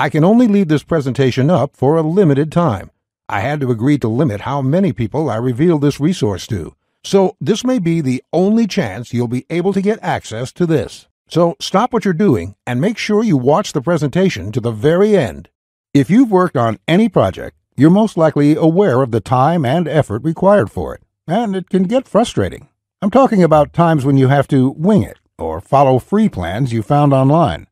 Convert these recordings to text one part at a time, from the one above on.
I can only leave this presentation up for a limited time. I had to agree to limit how many people I reveal this resource to, so this may be the only chance you'll be able to get access to this. So stop what you're doing and make sure you watch the presentation to the very end. If you've worked on any project, you're most likely aware of the time and effort required for it, and it can get frustrating. I'm talking about times when you have to wing it or follow free plans you found online.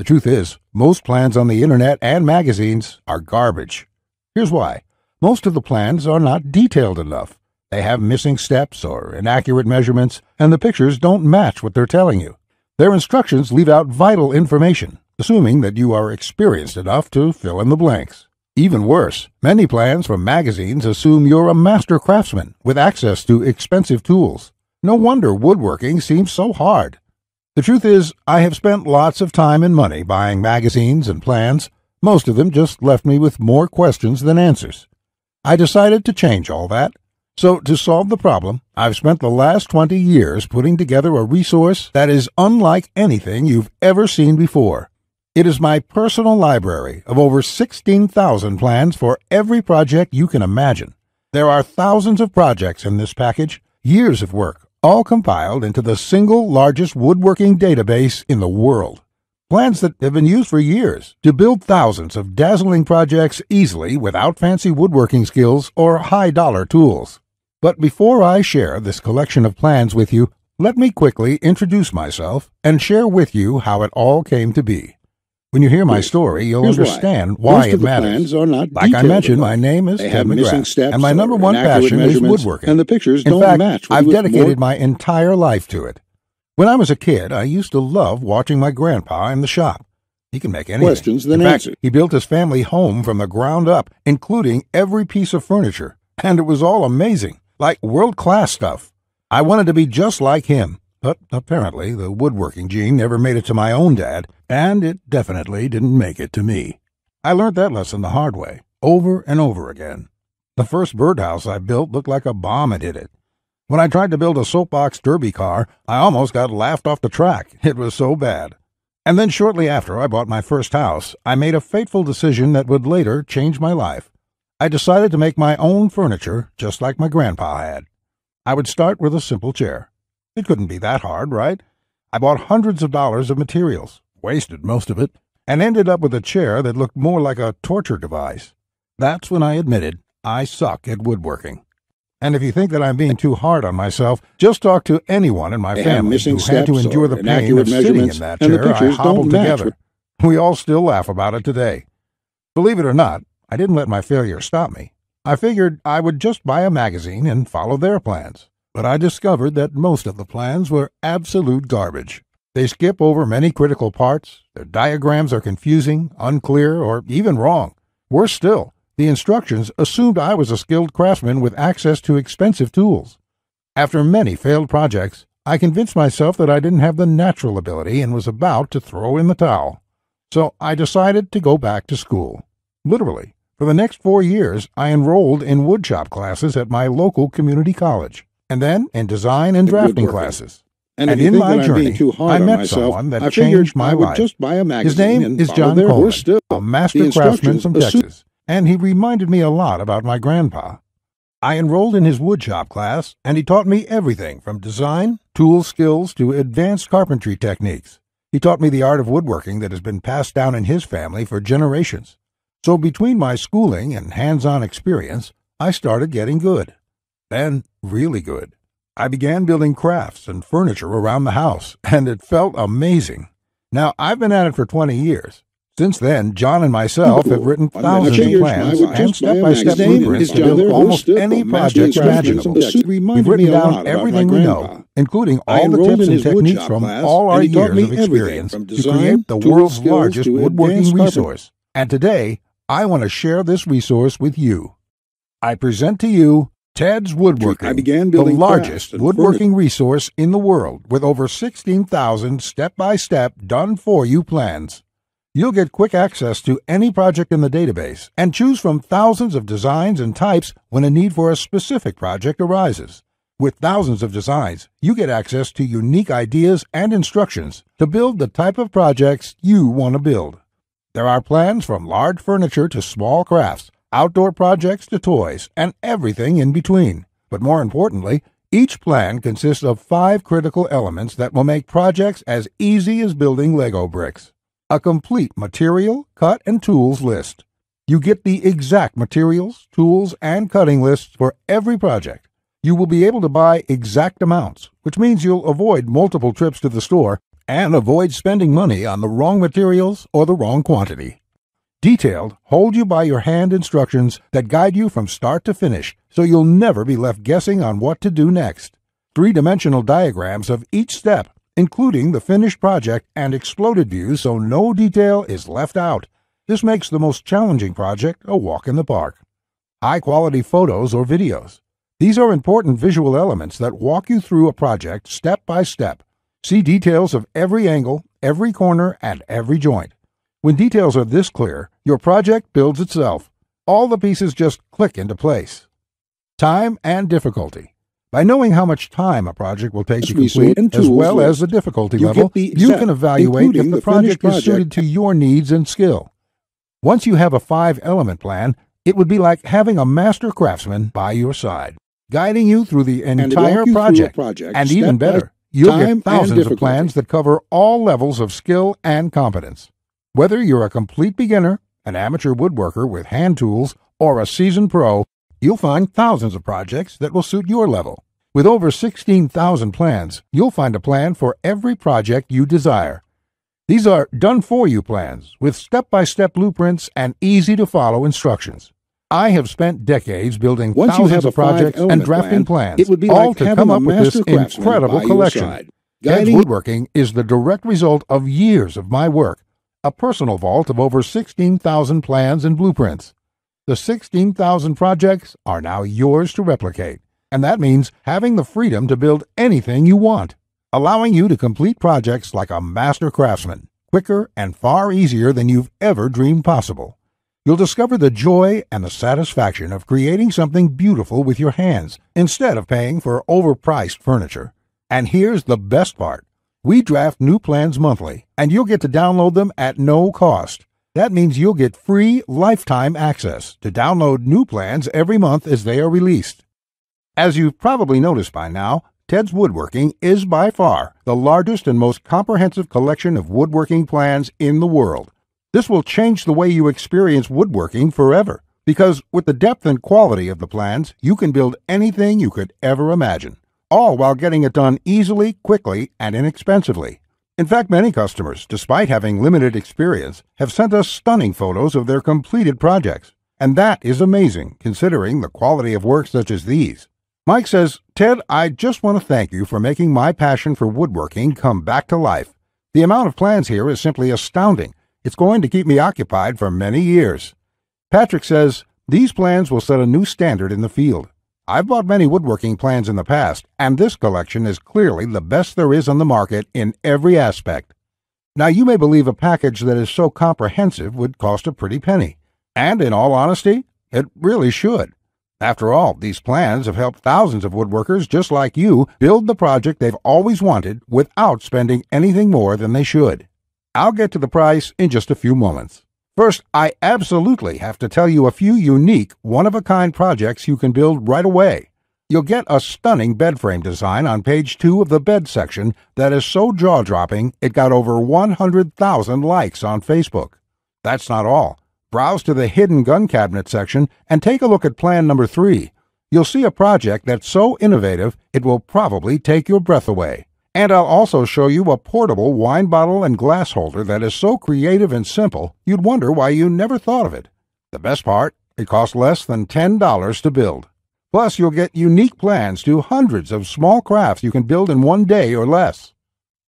The truth is, most plans on the internet and magazines are garbage. Here's why most of the plans are not detailed enough. They have missing steps or inaccurate measurements, and the pictures don't match what they're telling you. Their instructions leave out vital information, assuming that you are experienced enough to fill in the blanks. Even worse, many plans from magazines assume you're a master craftsman with access to expensive tools. No wonder woodworking seems so hard. The truth is, I have spent lots of time and money buying magazines and plans. Most of them just left me with more questions than answers. I decided to change all that. So, to solve the problem, I've spent the last 20 years putting together a resource that is unlike anything you've ever seen before. It is my personal library of over 16,000 plans for every project you can imagine. There are thousands of projects in this package, years of work all compiled into the single largest woodworking database in the world. Plans that have been used for years to build thousands of dazzling projects easily without fancy woodworking skills or high dollar tools. But before I share this collection of plans with you, let me quickly introduce myself and share with you how it all came to be. When you hear my story, you'll Here's understand why, why it matters. like I mentioned, my name is Ted McGrath, and my number one passion is woodworking. And the pictures In don't fact, match. I've dedicated my entire life to it. When I was a kid, I used to love watching my grandpa in the shop. He can make anything. Questions then In fact, He built his family home from the ground up, including every piece of furniture, and it was all amazing, like world-class stuff. I wanted to be just like him, but apparently the woodworking gene never made it to my own dad and it definitely didn't make it to me. I learned that lesson the hard way, over and over again. The first birdhouse I built looked like a bomb had hit it. When I tried to build a soapbox derby car, I almost got laughed off the track. It was so bad. And then shortly after I bought my first house, I made a fateful decision that would later change my life. I decided to make my own furniture, just like my grandpa had. I would start with a simple chair. It couldn't be that hard, right? I bought hundreds of dollars of materials, wasted most of it, and ended up with a chair that looked more like a torture device. That's when I admitted I suck at woodworking. And if you think that I'm being too hard on myself, just talk to anyone in my family who had to endure the pain of sitting in that chair I hobbled together. We all still laugh about it today. Believe it or not, I didn't let my failure stop me. I figured I would just buy a magazine and follow their plans. But I discovered that most of the plans were absolute garbage. They skip over many critical parts, their diagrams are confusing, unclear, or even wrong. Worse still, the instructions assumed I was a skilled craftsman with access to expensive tools. After many failed projects, I convinced myself that I didn't have the natural ability and was about to throw in the towel. So I decided to go back to school. Literally, for the next four years, I enrolled in woodshop classes at my local community college, and then in design and drafting classes. And, and in my journey, I met myself, someone that I changed my I life. Just buy a magazine His name is John Coleman, a master craftsman from Texas, and he reminded me a lot about my grandpa. I enrolled in his woodshop class, and he taught me everything from design, tool skills, to advanced carpentry techniques. He taught me the art of woodworking that has been passed down in his family for generations. So between my schooling and hands-on experience, I started getting good. Then really good. I began building crafts and furniture around the house, and it felt amazing. Now, I've been at it for 20 years. Since then, John and myself have written thousands of plans and step-by-step blueprints to build almost any project imaginable. We've written down everything we know, including all the tips and techniques from all our years of experience to create the world's largest woodworking resource. And today, I want to share this resource with you. I present to you Tad's Woodworking, I began building the largest woodworking resource in the world with over 16,000 step by step, done for you plans. You'll get quick access to any project in the database and choose from thousands of designs and types when a need for a specific project arises. With thousands of designs, you get access to unique ideas and instructions to build the type of projects you want to build. There are plans from large furniture to small crafts outdoor projects to toys, and everything in between. But more importantly, each plan consists of five critical elements that will make projects as easy as building Lego bricks. A complete material, cut, and tools list. You get the exact materials, tools, and cutting lists for every project. You will be able to buy exact amounts, which means you'll avoid multiple trips to the store and avoid spending money on the wrong materials or the wrong quantity. Detailed, hold you by your hand instructions that guide you from start to finish so you'll never be left guessing on what to do next. Three dimensional diagrams of each step, including the finished project and exploded views so no detail is left out. This makes the most challenging project a walk in the park. High quality photos or videos. These are important visual elements that walk you through a project step by step. See details of every angle, every corner, and every joint. When details are this clear, your project builds itself. All the pieces just click into place. Time and difficulty. By knowing how much time a project will take to complete, as well as the difficulty level, the you can evaluate if the project, project is suited to your needs and skill. Once you have a five element plan, it would be like having a master craftsman by your side, guiding you through the entire project. Through project. And even better, you'll get thousands of plans that cover all levels of skill and competence. Whether you're a complete beginner, an amateur woodworker with hand tools, or a seasoned pro, you'll find thousands of projects that will suit your level. With over 16,000 plans, you'll find a plan for every project you desire. These are done for you plans with step by step blueprints and easy to follow instructions. I have spent decades building Once thousands of projects and drafting plan, plans, it would be all like to come up with this incredible collection. Guiding Woodworking is the direct result of years of my work a personal vault of over 16,000 plans and blueprints. The 16,000 projects are now yours to replicate, and that means having the freedom to build anything you want, allowing you to complete projects like a master craftsman, quicker and far easier than you've ever dreamed possible. You'll discover the joy and the satisfaction of creating something beautiful with your hands instead of paying for overpriced furniture. And here's the best part. We draft new plans monthly, and you'll get to download them at no cost. That means you'll get free lifetime access to download new plans every month as they are released. As you've probably noticed by now, Ted's Woodworking is by far the largest and most comprehensive collection of woodworking plans in the world. This will change the way you experience woodworking forever because with the depth and quality of the plans, you can build anything you could ever imagine all while getting it done easily, quickly, and inexpensively. In fact, many customers, despite having limited experience, have sent us stunning photos of their completed projects. And that is amazing, considering the quality of work such as these. Mike says, Ted, I just want to thank you for making my passion for woodworking come back to life. The amount of plans here is simply astounding. It's going to keep me occupied for many years. Patrick says, These plans will set a new standard in the field. I've bought many woodworking plans in the past, and this collection is clearly the best there is on the market in every aspect. Now, you may believe a package that is so comprehensive would cost a pretty penny, and in all honesty, it really should. After all, these plans have helped thousands of woodworkers just like you build the project they've always wanted without spending anything more than they should. I'll get to the price in just a few moments. First, I absolutely have to tell you a few unique, one-of-a-kind projects you can build right away. You'll get a stunning bed frame design on page 2 of the bed section that is so jaw-dropping it got over 100,000 likes on Facebook. That's not all. Browse to the hidden gun cabinet section and take a look at plan number 3. You'll see a project that's so innovative it will probably take your breath away. And I'll also show you a portable wine bottle and glass holder that is so creative and simple, you'd wonder why you never thought of it. The best part, it costs less than $10 to build. Plus, you'll get unique plans to hundreds of small crafts you can build in one day or less.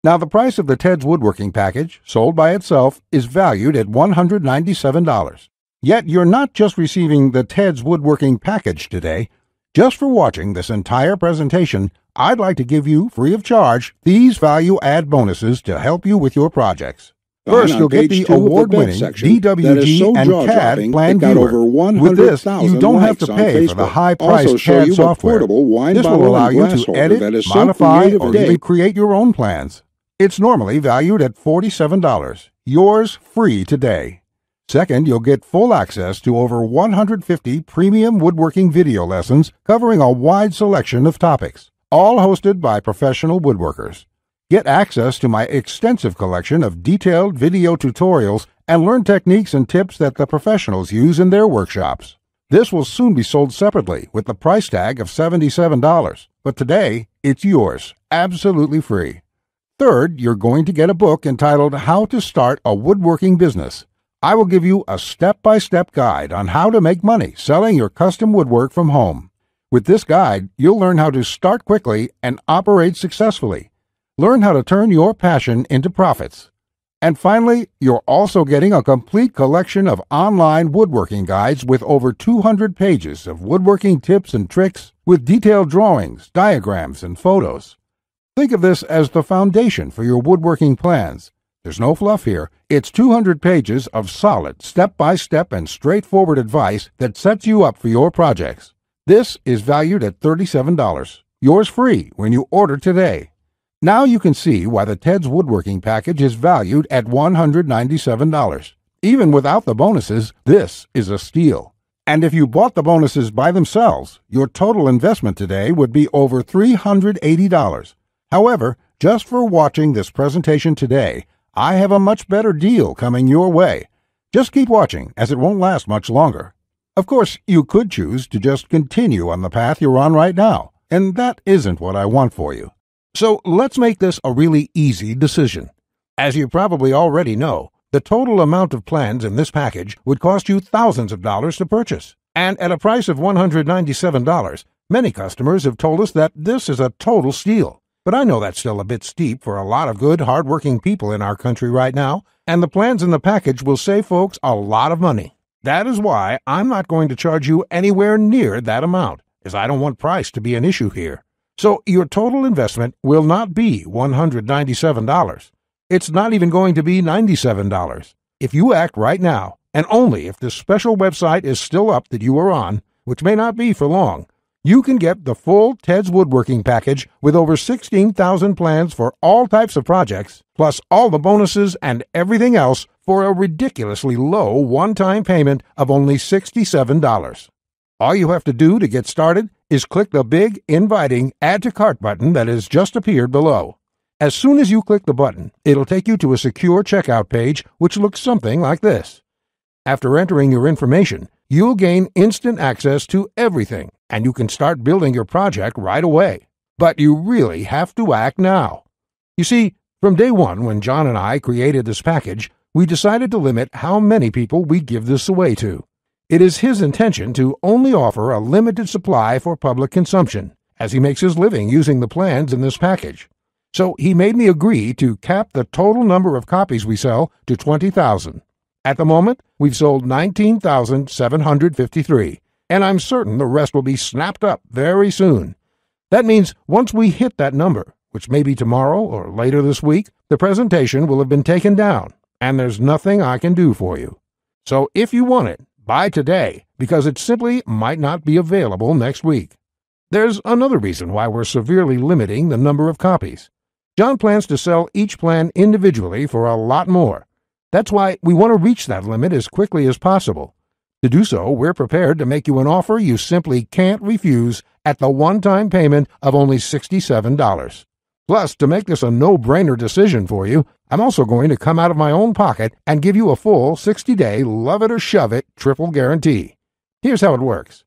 Now, the price of the Ted's Woodworking Package, sold by itself, is valued at $197. Yet, you're not just receiving the Ted's Woodworking Package today, just for watching this entire presentation, I'd like to give you, free of charge, these value add bonuses to help you with your projects. First, you'll get the award-winning DWG so and CAD plan viewer. With this, you don't have to pay for the high-priced CAD software. This will allow you to edit, so modify, or even create your own plans. It's normally valued at $47. Yours free today. Second, you'll get full access to over 150 premium woodworking video lessons covering a wide selection of topics, all hosted by professional woodworkers. Get access to my extensive collection of detailed video tutorials and learn techniques and tips that the professionals use in their workshops. This will soon be sold separately with the price tag of $77, but today it's yours, absolutely free. Third, you're going to get a book entitled How to Start a Woodworking Business I will give you a step-by-step guide on how to make money selling your custom woodwork from home. With this guide, you'll learn how to start quickly and operate successfully. Learn how to turn your passion into profits. And finally, you're also getting a complete collection of online woodworking guides with over 200 pages of woodworking tips and tricks with detailed drawings, diagrams, and photos. Think of this as the foundation for your woodworking plans there's no fluff here. It's 200 pages of solid, step by step, and straightforward advice that sets you up for your projects. This is valued at $37. Yours free when you order today. Now you can see why the Ted's Woodworking package is valued at $197. Even without the bonuses, this is a steal. And if you bought the bonuses by themselves, your total investment today would be over $380. However, just for watching this presentation today, I have a much better deal coming your way. Just keep watching, as it won't last much longer. Of course, you could choose to just continue on the path you're on right now, and that isn't what I want for you. So let's make this a really easy decision. As you probably already know, the total amount of plans in this package would cost you thousands of dollars to purchase. And at a price of $197, many customers have told us that this is a total steal. But I know that's still a bit steep for a lot of good, hardworking people in our country right now, and the plans in the package will save folks a lot of money. That is why I'm not going to charge you anywhere near that amount, as I don't want price to be an issue here. So your total investment will not be $197. It's not even going to be $97. If you act right now, and only if this special website is still up that you are on, which may not be for long, you can get the full Ted's Woodworking package with over 16,000 plans for all types of projects, plus all the bonuses and everything else for a ridiculously low one time payment of only $67. All you have to do to get started is click the big inviting Add to Cart button that has just appeared below. As soon as you click the button, it'll take you to a secure checkout page which looks something like this. After entering your information, you'll gain instant access to everything and you can start building your project right away. But you really have to act now. You see, from day one, when John and I created this package, we decided to limit how many people we give this away to. It is his intention to only offer a limited supply for public consumption, as he makes his living using the plans in this package. So he made me agree to cap the total number of copies we sell to 20,000. At the moment, we've sold 19,753, and I'm certain the rest will be snapped up very soon. That means once we hit that number, which may be tomorrow or later this week, the presentation will have been taken down, and there's nothing I can do for you. So if you want it, buy today, because it simply might not be available next week. There's another reason why we're severely limiting the number of copies. John plans to sell each plan individually for a lot more. That's why we want to reach that limit as quickly as possible. To do so, we're prepared to make you an offer you simply can't refuse at the one time payment of only $67. Plus, to make this a no brainer decision for you, I'm also going to come out of my own pocket and give you a full 60 day love it or shove it triple guarantee. Here's how it works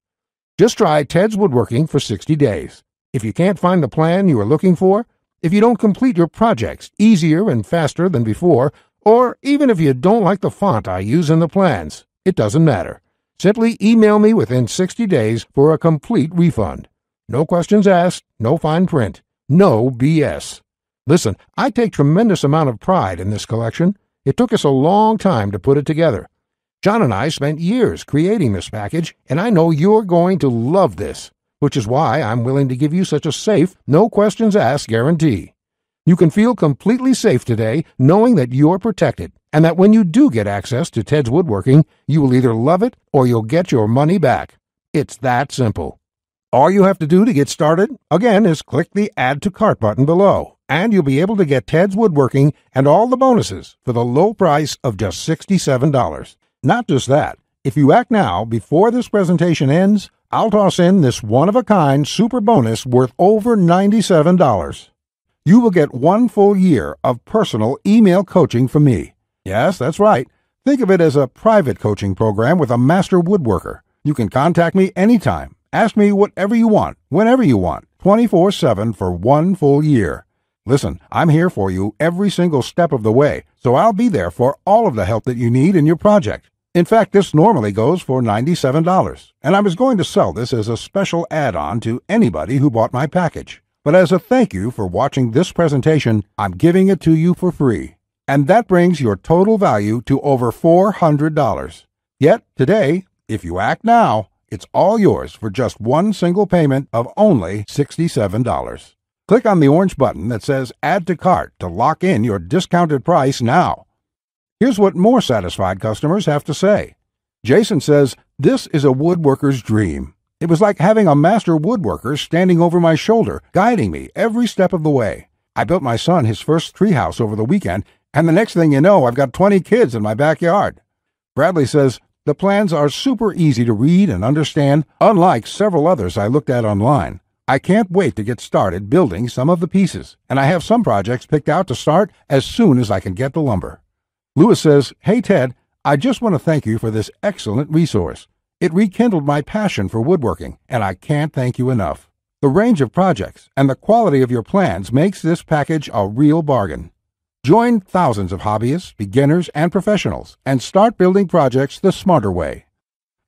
just try Ted's Woodworking for 60 days. If you can't find the plan you are looking for, if you don't complete your projects easier and faster than before, or even if you don't like the font I use in the plans, it doesn't matter. Simply email me within 60 days for a complete refund. No questions asked, no fine print, no BS. Listen, I take tremendous amount of pride in this collection. It took us a long time to put it together. John and I spent years creating this package, and I know you're going to love this, which is why I'm willing to give you such a safe, no questions asked guarantee. You can feel completely safe today knowing that you're protected and that when you do get access to Ted's Woodworking, you will either love it or you'll get your money back. It's that simple. All you have to do to get started, again, is click the Add to Cart button below, and you'll be able to get Ted's Woodworking and all the bonuses for the low price of just $67. Not just that, if you act now, before this presentation ends, I'll toss in this one of a kind super bonus worth over $97 you will get one full year of personal email coaching from me. Yes, that's right. Think of it as a private coaching program with a master woodworker. You can contact me anytime. Ask me whatever you want, whenever you want, 24 7 for one full year. Listen, I'm here for you every single step of the way, so I'll be there for all of the help that you need in your project. In fact, this normally goes for $97, and I was going to sell this as a special add on to anybody who bought my package. But as a thank you for watching this presentation, I'm giving it to you for free. And that brings your total value to over $400. Yet, today, if you act now, it's all yours for just one single payment of only $67. Click on the orange button that says Add to Cart to lock in your discounted price now. Here's what more satisfied customers have to say Jason says, This is a woodworker's dream. It was like having a master woodworker standing over my shoulder, guiding me every step of the way. I built my son his first treehouse over the weekend, and the next thing you know, I've got 20 kids in my backyard. Bradley says, The plans are super easy to read and understand, unlike several others I looked at online. I can't wait to get started building some of the pieces, and I have some projects picked out to start as soon as I can get the lumber. Lewis says, Hey Ted, I just want to thank you for this excellent resource. It rekindled my passion for woodworking, and I can't thank you enough. The range of projects and the quality of your plans makes this package a real bargain. Join thousands of hobbyists, beginners, and professionals and start building projects the smarter way.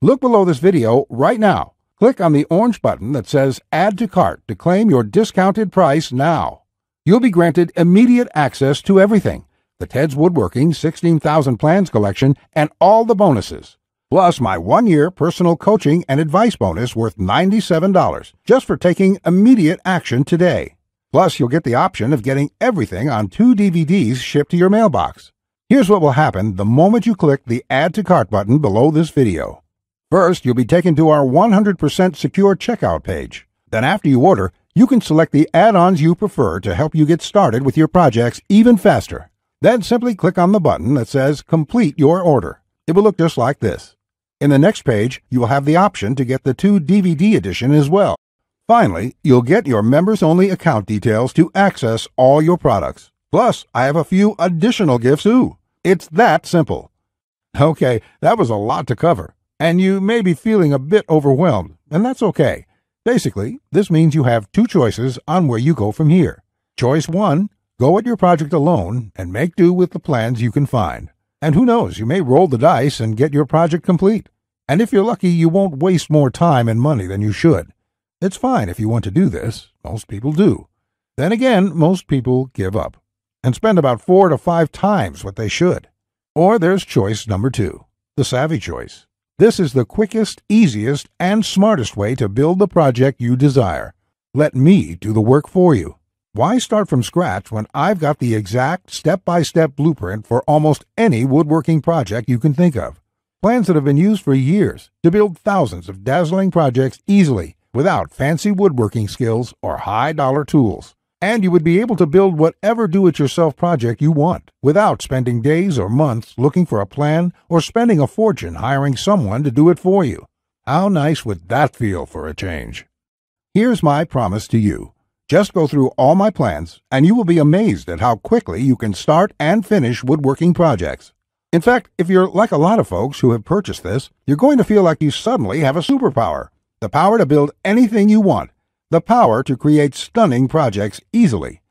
Look below this video right now. Click on the orange button that says Add to Cart to claim your discounted price now. You'll be granted immediate access to everything the Ted's Woodworking 16,000 Plans Collection and all the bonuses plus my one year personal coaching and advice bonus worth $97 just for taking immediate action today. Plus, you'll get the option of getting everything on two DVDs shipped to your mailbox. Here's what will happen the moment you click the Add to Cart button below this video. First, you'll be taken to our 100% secure checkout page. Then, after you order, you can select the add ons you prefer to help you get started with your projects even faster. Then simply click on the button that says Complete Your Order. It will look just like this. In the next page, you will have the option to get the 2 DVD edition as well. Finally, you'll get your members-only account details to access all your products. Plus, I have a few additional gifts too. It's that simple. Okay, that was a lot to cover, and you may be feeling a bit overwhelmed, and that's okay. Basically, this means you have two choices on where you go from here. Choice 1, go at your project alone and make do with the plans you can find. And who knows, you may roll the dice and get your project complete. And if you're lucky, you won't waste more time and money than you should. It's fine if you want to do this, most people do. Then again, most people give up and spend about four to five times what they should. Or there's choice number two, the savvy choice. This is the quickest, easiest, and smartest way to build the project you desire. Let me do the work for you. Why start from scratch when I've got the exact step by step blueprint for almost any woodworking project you can think of? Plans that have been used for years to build thousands of dazzling projects easily without fancy woodworking skills or high dollar tools. And you would be able to build whatever do it yourself project you want without spending days or months looking for a plan or spending a fortune hiring someone to do it for you. How nice would that feel for a change? Here's my promise to you. Just go through all my plans, and you will be amazed at how quickly you can start and finish woodworking projects. In fact, if you're like a lot of folks who have purchased this, you're going to feel like you suddenly have a superpower the power to build anything you want, the power to create stunning projects easily.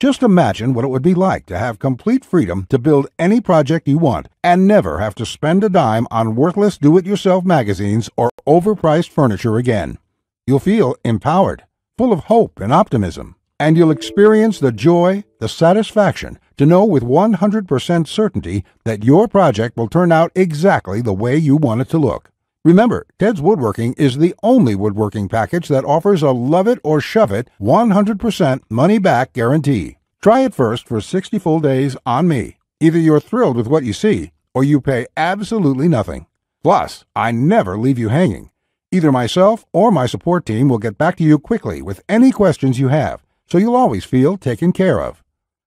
Just imagine what it would be like to have complete freedom to build any project you want and never have to spend a dime on worthless do it yourself magazines or overpriced furniture again. You'll feel empowered full of hope and optimism, and you'll experience the joy, the satisfaction to know with 100% certainty that your project will turn out exactly the way you want it to look. Remember, Ted's Woodworking is the only woodworking package that offers a love it or shove it 100% money back guarantee. Try it first for 60 full days on me. Either you're thrilled with what you see, or you pay absolutely nothing. Plus, I never leave you hanging. Either myself or my support team will get back to you quickly with any questions you have, so you'll always feel taken care of.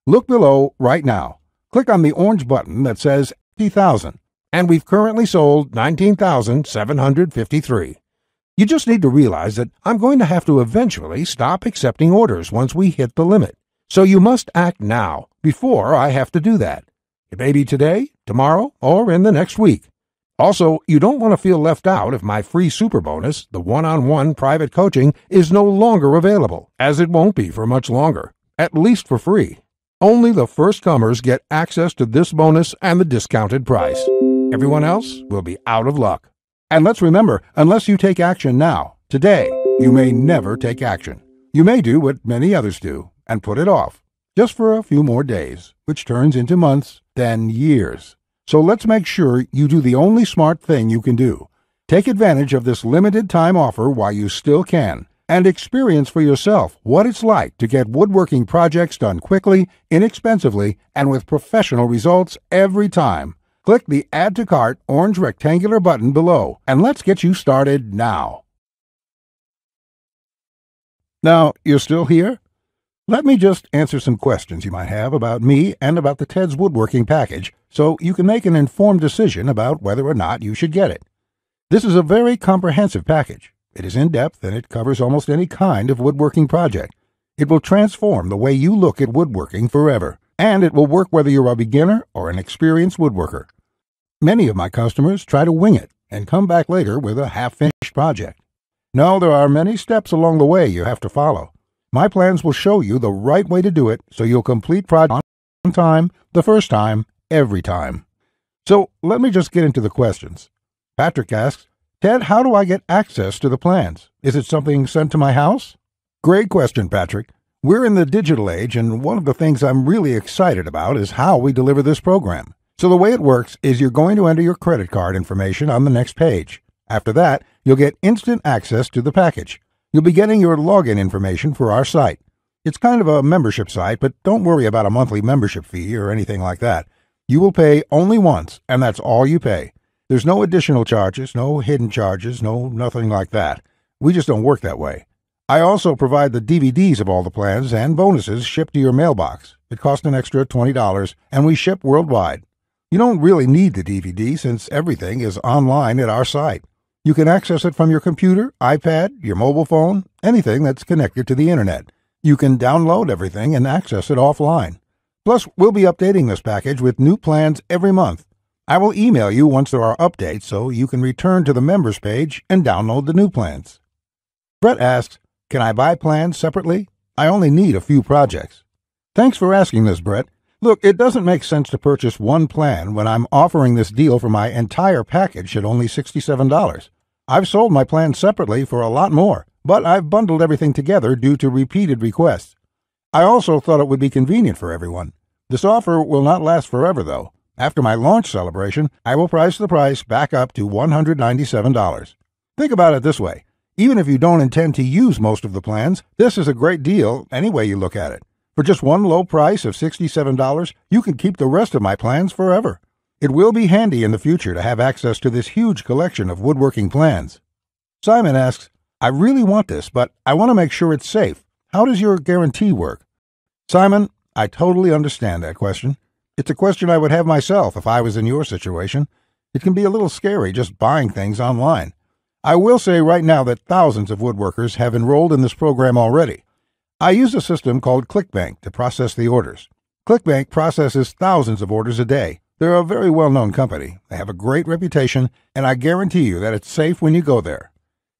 Look below right now. Click on the orange button that says 50,000, and we've currently sold 19,753. You just need to realize that I'm going to have to eventually stop accepting orders once we hit the limit. So you must act now, before I have to do that. It may be today, tomorrow, or in the next week. Also, you don't want to feel left out if my free super bonus, the one on one private coaching, is no longer available, as it won't be for much longer, at least for free. Only the first comers get access to this bonus and the discounted price. Everyone else will be out of luck. And let's remember unless you take action now, today, you may never take action. You may do what many others do and put it off, just for a few more days, which turns into months, then years. So let's make sure you do the only smart thing you can do. Take advantage of this limited time offer while you still can and experience for yourself what it's like to get woodworking projects done quickly, inexpensively, and with professional results every time. Click the Add to Cart orange rectangular button below and let's get you started now. Now, you're still here? Let me just answer some questions you might have about me and about the TEDS Woodworking package so you can make an informed decision about whether or not you should get it. This is a very comprehensive package. It is in depth and it covers almost any kind of woodworking project. It will transform the way you look at woodworking forever, and it will work whether you're a beginner or an experienced woodworker. Many of my customers try to wing it and come back later with a half finished project. No, there are many steps along the way you have to follow. My plans will show you the right way to do it so you'll complete project on time the first time every time. So let me just get into the questions. Patrick asks, Ted, how do I get access to the plans? Is it something sent to my house? Great question, Patrick. We're in the digital age, and one of the things I'm really excited about is how we deliver this program. So the way it works is you're going to enter your credit card information on the next page. After that, you'll get instant access to the package. You'll be getting your login information for our site. It's kind of a membership site, but don't worry about a monthly membership fee or anything like that. You will pay only once, and that's all you pay. There's no additional charges, no hidden charges, no nothing like that. We just don't work that way. I also provide the DVDs of all the plans and bonuses shipped to your mailbox. It costs an extra $20, and we ship worldwide. You don't really need the DVD since everything is online at our site. You can access it from your computer, iPad, your mobile phone, anything that's connected to the internet. You can download everything and access it offline. Plus, we'll be updating this package with new plans every month. I will email you once there are updates so you can return to the members page and download the new plans. Brett asks, Can I buy plans separately? I only need a few projects. Thanks for asking this, Brett. Look, it doesn't make sense to purchase one plan when I'm offering this deal for my entire package at only $67. I've sold my plans separately for a lot more, but I've bundled everything together due to repeated requests. I also thought it would be convenient for everyone. This offer will not last forever, though. After my launch celebration, I will price the price back up to $197. Think about it this way even if you don't intend to use most of the plans, this is a great deal any way you look at it. For just one low price of $67, you can keep the rest of my plans forever. It will be handy in the future to have access to this huge collection of woodworking plans. Simon asks, I really want this, but I want to make sure it's safe. How does your guarantee work? Simon, I totally understand that question. It's a question I would have myself if I was in your situation. It can be a little scary just buying things online. I will say right now that thousands of woodworkers have enrolled in this program already. I use a system called ClickBank to process the orders. ClickBank processes thousands of orders a day. They're a very well known company, they have a great reputation, and I guarantee you that it's safe when you go there.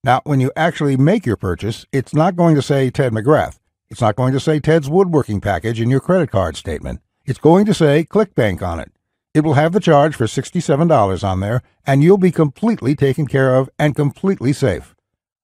Now, when you actually make your purchase, it's not going to say Ted McGrath. It's not going to say Ted's woodworking package in your credit card statement. It's going to say ClickBank on it. It will have the charge for $67 on there, and you'll be completely taken care of and completely safe.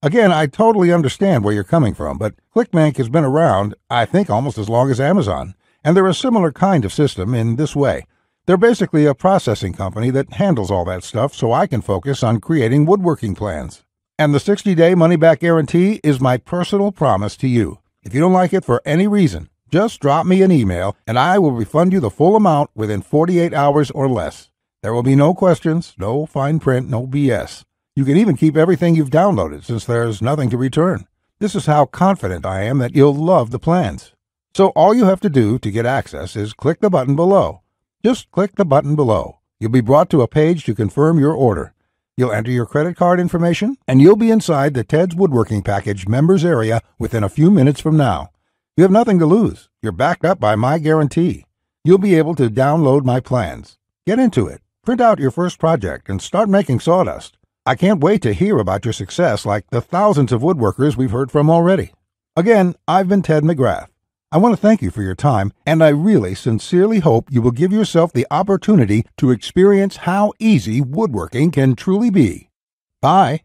Again, I totally understand where you're coming from, but ClickBank has been around, I think, almost as long as Amazon, and they're a similar kind of system in this way. They're basically a processing company that handles all that stuff so I can focus on creating woodworking plans. And the 60 day money back guarantee is my personal promise to you. If you don't like it for any reason, just drop me an email and I will refund you the full amount within 48 hours or less. There will be no questions, no fine print, no BS. You can even keep everything you've downloaded since there's nothing to return. This is how confident I am that you'll love the plans. So all you have to do to get access is click the button below. Just click the button below. You'll be brought to a page to confirm your order. You'll enter your credit card information, and you'll be inside the Ted's Woodworking Package members area within a few minutes from now. You have nothing to lose. You're backed up by my guarantee. You'll be able to download my plans. Get into it. Print out your first project and start making sawdust. I can't wait to hear about your success like the thousands of woodworkers we've heard from already. Again, I've been Ted McGrath. I want to thank you for your time, and I really sincerely hope you will give yourself the opportunity to experience how easy woodworking can truly be. Bye.